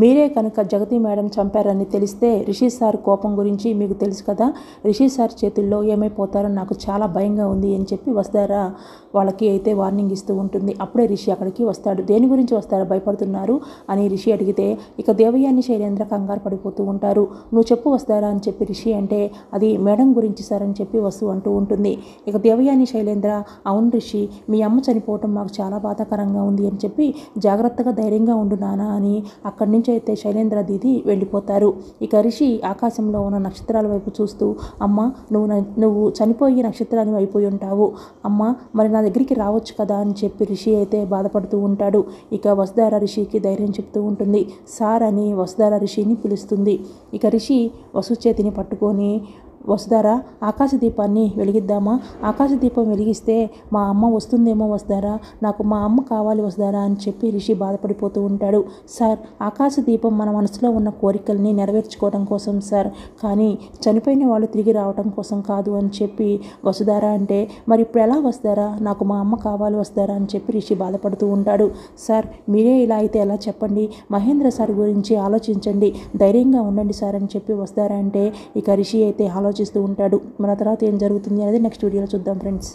మీరే కనుక జగతి మేడం చంపారని తెలిస్తే రిషి సార్ కోపం గురించి మీకు తెలుసు కదా రిషి సార్ చేతుల్లో ఏమైపోతారో నాకు చాలా భయంగా ఉంది అని చెప్పి వస్తారా వాళ్ళకి అయితే వార్నింగ్ ఇస్తూ ఉంటుంది అప్పుడే రిషి అక్కడికి వస్తాడు దేని గురించి వస్తారో భయపడుతున్నారు అని రిషి అడిగితే ఇక దేవయాన్ని శైలేంద్ర కంగారు పడిపోతూ ఉంటారు నువ్వు చెప్పు వస్తారా అని చెప్పి రిషి అంటే అది మేడం గురించి సార్ అని చెప్పి వస్తూ అంటూ ఉంటుంది ఇక దేవయాని శైలేంద్ర అవును రిషి మీ అమ్మ చనిపోవటం మాకు చాలా బాధాకరంగా ఉంది అని చెప్పి జాగ్రత్తగా ధైర్యంగా ఉండు నానా అని అక్కడి నుంచి అయితే శైలేంద్ర దీది వెళ్ళిపోతారు ఇక రిషి ఆకాశంలో ఉన్న నక్షత్రాల వైపు చూస్తూ అమ్మ నువ్వు నువ్వు చనిపోయి నక్షత్రాన్ని అయిపోయి ఉంటావు అమ్మ మరి నా దగ్గరికి రావచ్చు కదా అని చెప్పి రిషి అయితే బాధపడుతూ ఉంటాడు ఇక వసుధార రిషికి ధైర్యం చెప్తూ ఉంటుంది సార్ అని వసుధార రిషిని పిలుస్తుంది ఇక రిషి వసు చేతిని పట్టుకొని వసుధారా ఆకాశ దీపాన్ని వెలిగిద్దామా ఆకాశ దీపం వెలిగిస్తే మా అమ్మ వస్తుందేమో వస్తారా నాకు మా అమ్మ కావాలి వస్తారా అని చెప్పి రిషి బాధపడిపోతూ ఉంటాడు సార్ ఆకాశ దీపం మన మనసులో ఉన్న కోరికల్ని నెరవేర్చుకోవడం కోసం సార్ కానీ చనిపోయిన వాళ్ళు తిరిగి రావడం కోసం కాదు అని చెప్పి వసుధారా అంటే మరి ఇప్పుడు ఎలా వస్తారా నాకు మా అమ్మ కావాలి వస్తారా అని చెప్పి రిషి బాధపడుతూ ఉంటాడు సార్ మీరే ఇలా అయితే ఎలా చెప్పండి మహేంద్ర సార్ గురించి ఆలోచించండి ధైర్యంగా ఉండండి సార్ అని చెప్పి వస్తారా అంటే ఇక రిషి అయితే ఆలోచన ఆలోచిస్తూ ఉంటాడు మన తర్వాత ఏం జరుగుతుంది అనేది నెక్స్ట్ వీడియోలో చూద్దాం ఫ్రెండ్స్